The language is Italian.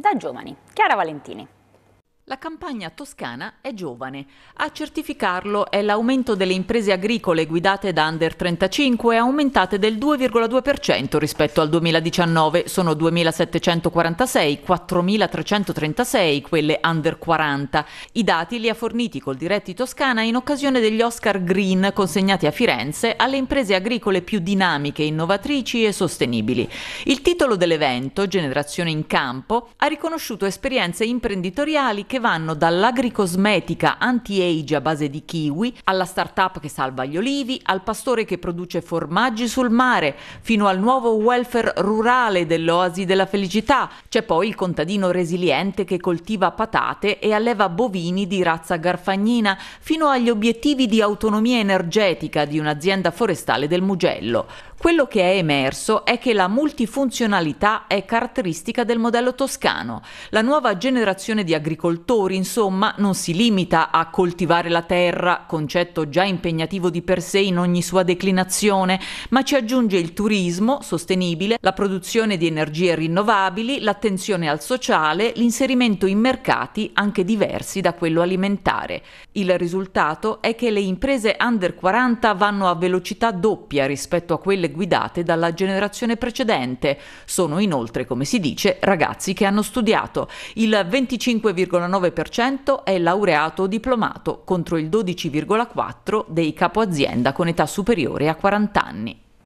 da giovani. Chiara Valentini. La campagna toscana è giovane. A certificarlo è l'aumento delle imprese agricole guidate da under 35, aumentate del 2,2% rispetto al 2019. Sono 2.746, 4.336 quelle under 40. I dati li ha forniti col Diretti Toscana in occasione degli Oscar Green consegnati a Firenze alle imprese agricole più dinamiche, innovatrici e sostenibili. Il titolo dell'evento, Generazione in Campo, ha riconosciuto esperienze imprenditoriali che vanno dall'agricosmetica anti-age a base di kiwi, alla start-up che salva gli olivi, al pastore che produce formaggi sul mare, fino al nuovo welfare rurale dell'oasi della felicità. C'è poi il contadino resiliente che coltiva patate e alleva bovini di razza garfagnina, fino agli obiettivi di autonomia energetica di un'azienda forestale del Mugello. Quello che è emerso è che la multifunzionalità è caratteristica del modello toscano. La nuova generazione di agricoltori agricoltori, insomma, non si limita a coltivare la terra, concetto già impegnativo di per sé in ogni sua declinazione, ma ci aggiunge il turismo sostenibile, la produzione di energie rinnovabili, l'attenzione al sociale, l'inserimento in mercati anche diversi da quello alimentare. Il risultato è che le imprese under 40 vanno a velocità doppia rispetto a quelle guidate dalla generazione precedente. Sono inoltre, come si dice, ragazzi che hanno studiato. Il 25,9 12,9% è laureato o diplomato contro il 12,4% dei capo azienda con età superiore a 40 anni.